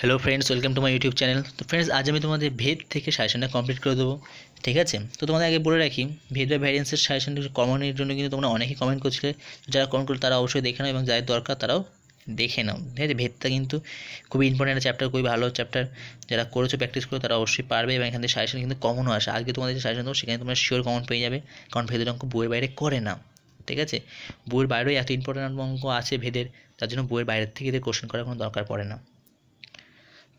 Hello friends welcome to my YouTube channel তো friends আজ আমি তোমাদের ভেদ থেকে সাজেশনটা কমপ্লিট করে দেবো ঠিক আছে তো তোমাদের আগে বলে রাখি ভেদ বা ভ্যারিয়েন্সের সাজেশনটা কমনের জন্য কিন্তু তোমরা অনেকেই কমেন্ট করছিলে যারা কমেন্ট করলে তারা অবশ্যই দেখে নাও এবং যাদের দরকার তারাও দেখে নাও ঠিক আছে ভেদটা কিন্তু খুবই ইম্পর্টেন্ট চ্যাপ্টার খুবই ভালো চ্যাপ্টার যারা করেছো প্র্যাকটিস করো তারা অবশ্যই পারবে এবং এখান থেকে সাজেশন কিন্তু কমনও আসে আজকে তোমাদের যে সাজেশন দেবো সেখানে তোমরা শিওর কমন পেয়ে যাবে কারণ ভেদের অঙ্ক বইয়ের বাইরে করে না ঠিক আছে বইয়ের বাইরেও এত ইম্পর্টেন্ট অঙ্ক আছে ভেদের তার জন্য বইয়ের বাইরের থেকে এদের কোশ্চেন করার কোনো দরকার পড়ে না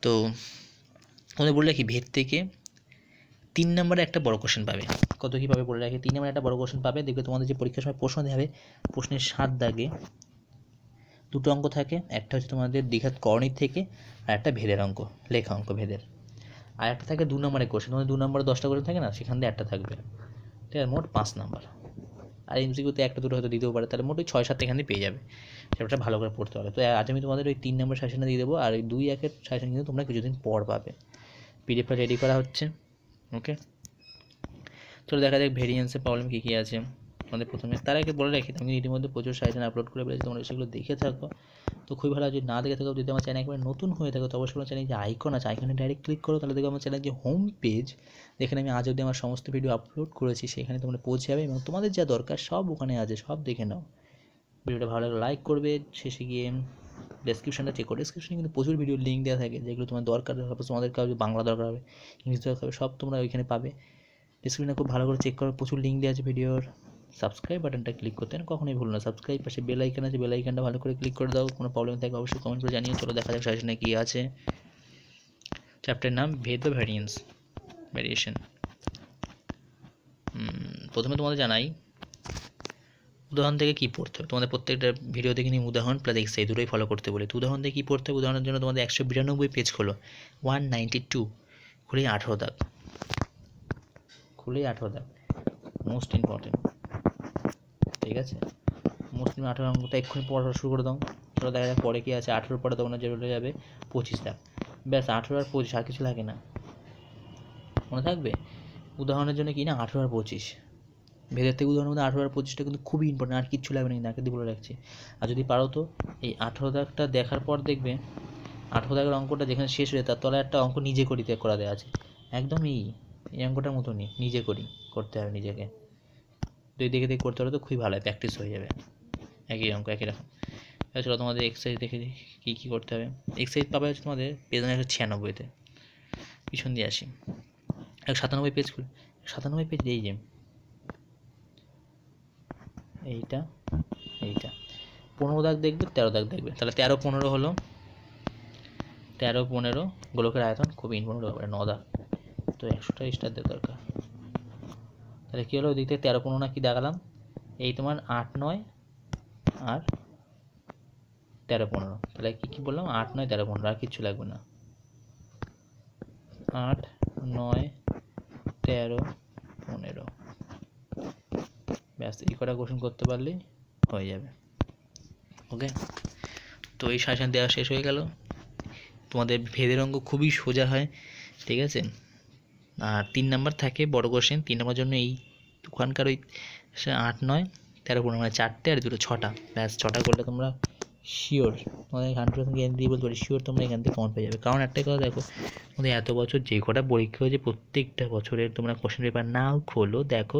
তো ওদের বলে রাখি ভেদ থেকে তিন নম্বরে একটা বড় কোশ্চেন পাবে কত কী পাবে বলে রাখি তিন নম্বরে একটা বড় কোশ্চেন পাবে দেখবে তোমাদের যে পরীক্ষার সময় প্রশ্ন দেবে প্রশ্নের সাত দাগে দুটো অঙ্ক থাকে একটা হচ্ছে তোমাদের দীঘাত করণীর থেকে আর একটা ভেদের অঙ্ক লেখা অঙ্ক ভেদের আর একটা থাকে দু নম্বরের কোশ্চেন তোমাদের দু নম্বরে দশটা কোশ্চেন থাকে না সেখান দিয়ে একটা থাকবে ঠিক আছে মোট পাঁচ নাম্বার আর এমসিকিউতে একটা দুটো হয়তো দিতেও পারে তাহলে মোট ওই ছয় সাত এখানে পেয়ে যাবে সেটা ভালো করে পড়তে হবে তো আজ আমি তোমাদের ওই তিন নম্বর সাজেশনে দিয়ে দেবো আর ওই দুই একের সাজেশন কিন্তু তোমরা কিছুদিন পর পাবে পিডিএফটা রেডি করা হচ্ছে ওকে চলো দেখা যাক ভেরিয়েন্সের প্রবলেম কী কী আছে আমাদের প্রথমে তার আগে বলে রাখি তুমি ইতিমধ্যে প্রচুর সাজেশন আপলোড করে ফেলেছি তোমরা সেগুলো দেখে থাকো তো খুবই ভালো যদি না দেখে থাকো যদি আমার চ্যানেল একবার নতুন হয়ে থাকে তো অবশ্যই আমার চ্যানেল যে আইকন আছে আইকনে ডাইরেক্ট ক্লিক করো তাহলে দেখো আমার চ্যানেল যে হোম পেজ যেখানে আমি আজ অবধি আমার সমস্ত ভিডিও আপলোড করেছি সেখানে তোমরা পৌঁছে যাবে এবং তোমাদের যা দরকার সব ওখানে আছে সব দেখে নাও ভিডিওটা ভালো লাগলে লাইক করবে শেষে গিয়ে ডেসক্রিপশনটা চেক করো ডেসক্রিপশনে কিন্তু প্রচুর ভিডিও লিঙ্ক দেওয়া থাকে যেগুলো তোমার দরকার সাপোজ তোমাদের কাউকে বাংলা দরকার হবে ইংলিশ দরকার হবে সব তোমরা ওইখানে পাবে ডেসক্রিপশনটা খুব ভালো করে চেক করো প্রচুর লিঙ্ক দেওয়া আছে ভিডিওর সাবস্ক্রাইব বাটনটা ক্লিক করতে কখনোই ভুল না সাবস্ক্রাইব পাশে বেল আইকন আছে বেল আইকনটা ভালো করে ক্লিক করে দাও কোনো প্রবলেম থাকলে অবশ্যই কমেন্ট করে জানিয়ে চলো দেখা যাক সাজেশনে কী আছে চ্যাপ্টার নাম ভেদ ভ্যারিয়েন্স ভ্যারিয়েশন প্রথমে তোমাদের জানাই উদাহরণ থেকে কী পড়তে হবে তোমাদের প্রত্যেকটা ভিডিও দেখে নিয়ে উদাহরণ প্লাস এক্সাই দুটোই ফলো করতে বলে তো উদাহরণ থেকে কী পড়তে হবে উদাহরণের জন্য তোমাদের একশো বিরানব্বই পেজ খোলো ওয়ান নাইনটি টু খুলেই আঠেরো দাগ খুলেই আঠেরো দাগ মোস্ট ইম্পর্টেন্ট ঠিক আছে মুসলিম আঠেরো অঙ্কটা এক্ষুনি পড়াশোনা শুরু করে দাও তাহলে দেখা যাক পরে কী আছে আঠেরো পরে তখন রোলে যাবে পঁচিশ লাখ ব্যাস আঠেরো আর পঁচিশ আর কিছু লাগে না মনে থাকবে উদাহরণের জন্য কি না আঠেরো আর পঁচিশ ভেদের থেকে উদাহরণের মধ্যে আঠেরো আর পঁচিশটা কিন্তু খুবই ইম্পর্টেন্ট আর কিচ্ছু লাগবে না কিন্তু আগে বলে রাখছি আর যদি পারো তো এই আঠেরো দাগটা দেখার পর দেখবে আঠেরো দাগের অঙ্কটা যেখানে শেষ হয়ে তার তলায় একটা অঙ্ক নিজে করিতে করা দেওয়া আছে একদমই এই অঙ্কটার মতনই নিজে করি করতে হবে নিজেকে দুই দিকে দেখে করতে পারো তো খুবই ভালো হয় প্র্যাকটিস হয়ে যাবে একই অঙ্ক একই রকম এছাড়া তোমাদের এক্সারসাইজ দেখে দিই কী কী করতে হবে এক্সারসাইজ পাবে হচ্ছে তোমাদের পেজ একশো ছিয়ানব্বইতে পিছন দিয়ে আসি এক সাতানব্বই পেজ খুলে সাতানব্বই পেজ এই যে এইটা এইটা পনেরো দাগ দেখবে তেরো দাগ দেখবে তাহলে তেরো পনেরো হলো তেরো পনেরো গোলকের আয়তন খুব ইম্পর্টেন্ট ব্যাপার ন দাগ তো একশোটা স্টার দেওয়া দরকার তাহলে কী হলো ওই দিক থেকে তেরো পনেরো না কি দেখালাম এই তোমার আট নয় আর তেরো পনেরো তাহলে কী কী বললাম আট নয় তেরো পনেরো আর কিচ্ছু লাগবে না আট নয় তেরো পনেরো ব্যাস এই কটা কোশ্চেন করতে পারলেই হয়ে যাবে ওকে তো এই সাজেশন দেওয়া শেষ হয়ে গেল তোমাদের ভেদের অঙ্ক খুবই সোজা হয় ঠিক আছে আর তিন নাম্বার থাকে বড় কোশ্চেন তিন নাম্বার জন্য এই ওখানকার ওই আট নয় তেরো পনেরো মানে চারটে আর দুটো ছটা ব্যাস ছটা করলে তোমরা শিওর তোমাদের হান্ড্রেড পার্সেন্ট গ্যারেন্টি দিয়ে বলতে পারি শিওর তোমরা এখান থেকে কমন পেয়ে যাবে কারণ একটা কথা দেখো তোমাদের এত বছর যে কটা পরীক্ষা হয়েছে প্রত্যেকটা বছরের তোমরা কোশ্চেন পেপার নাও খোলো দেখো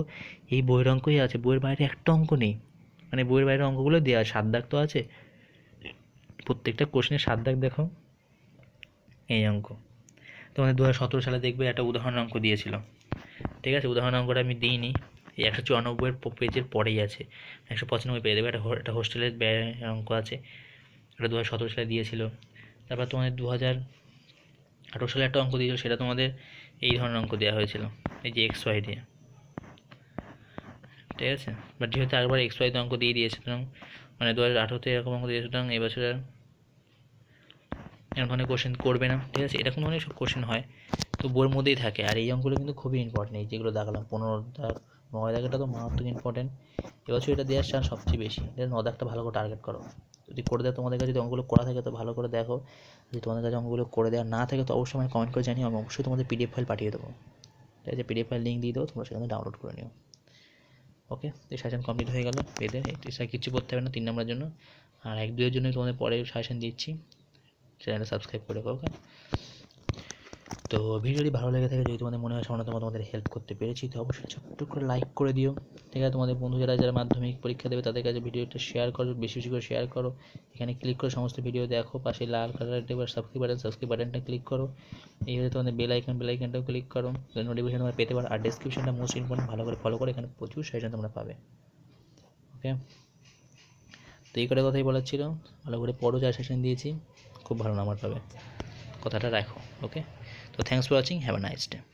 এই বইয়ের অঙ্কই আছে বইয়ের বাইরে একটা অঙ্ক নেই মানে বইয়ের বাইরের অঙ্কগুলো দেওয়া সাত দাগ তো আছে প্রত্যেকটা কোশ্চেনের সাত দাগ দেখো এই অঙ্ক তোমাদের দু সতেরো সালে দেখবে একটা উদাহরণ অঙ্ক দিয়েছিল ঠিক আছে উদাহরণ অঙ্কটা আমি দিইনি এই একশো চুরানব্বইয়ের পেজের পরেই আছে একশো পঁচানব্বই পেয়ে দেবে একটা একটা হোস্টেলের ব্যয় অঙ্ক আছে এটা দু হাজার সতেরো সালে দিয়েছিল তারপর তোমাদের দু হাজার আঠেরো সালে একটা অঙ্ক দিয়েছিল সেটা তোমাদের এই ধরনের অঙ্ক দেওয়া হয়েছিল এই যে এক্স ওয়াই দিয়ে ঠিক আছে বাট যেহেতু একবার এক্স ওয়াই অঙ্ক দিয়ে দিয়েছে সুতরাং মানে দু হাজার আঠেরোতে এরকম অঙ্ক দিয়েছে সুতরাং এবছর আর এরকম ধরনের কোশ্চেন করবে না ঠিক আছে এরকম ধরনের সব কোশ্চেন হয় তো বইয়ের মধ্যেই থাকে আর এই অঙ্কগুলো কিন্তু খুবই ইম্পর্টেন্ট যেগুলো দেখালাম পনেরোটা নয় দাগেরটা তো মারাত্মক ইম্পর্টেন্ট এবছর এটা দেওয়ার চান্স সবচেয়ে বেশি এটা নয় দাগটা ভালো করে টার্গেট করো যদি করে দেয় তোমাদের কাছে যদি অঙ্কগুলো করা থাকে তো ভালো করে দেখো যদি তোমাদের কাছে অঙ্কগুলো করে দেওয়া না থাকে তো অবশ্যই আমি কমেন্ট করে জানিও আমি অবশ্যই তোমাদের পিডিএফ ফাইল পাঠিয়ে দেবো ঠিক আছে পিডিএফ ফাইল লিঙ্ক দিয়ে দেবো তোমরা সেখানে ডাউনলোড করে নিও ওকে এই সাজেশন কমপ্লিট হয়ে গেলো পেতে এটা কিছু করতে হবে না তিন নম্বরের জন্য আর এক দুয়ের জন্য তোমাদের পরে সাজেশন দিচ্ছি চ্যানেলটা সাবস্ক্রাইব করে রাখো ওকে তো ভিডিওটি ভালো লেগে থাকে যদি তোমাদের মনে হয় সামনে তোমাদের হেল্প করতে পেরেছি তো অবশ্যই ছোট্ট করে লাইক করে দিও ঠিক আছে তোমাদের বন্ধু যারা যারা মাধ্যমিক পরীক্ষা দেবে তাদের কাছে ভিডিওটা শেয়ার করো বেশি বেশি করে শেয়ার করো এখানে ক্লিক করে সমস্ত ভিডিও দেখো পাশে লাল কালারের এবার সাবস্ক্রাইব বাটন সাবস্ক্রাইব বাটনটা ক্লিক করো এইভাবে তোমাদের বেল আইকন বেল আইকনটাও ক্লিক করো নোটিফিকেশন তোমরা পেতে পারো আর ডিসক্রিপশনটা মোস্ট ইম্পর্টেন্ট ভালো করে ফলো করো এখানে প্রচুর সাজেশন তোমরা পাবে ওকে তো এই কটা কথাই বলার ছিল ভালো করে পড়ো যা সেশন দিয়েছি খুব ভালো নাম্বার পাবে কথাটা রাখো ওকে So thanks for watching. Have a nice day.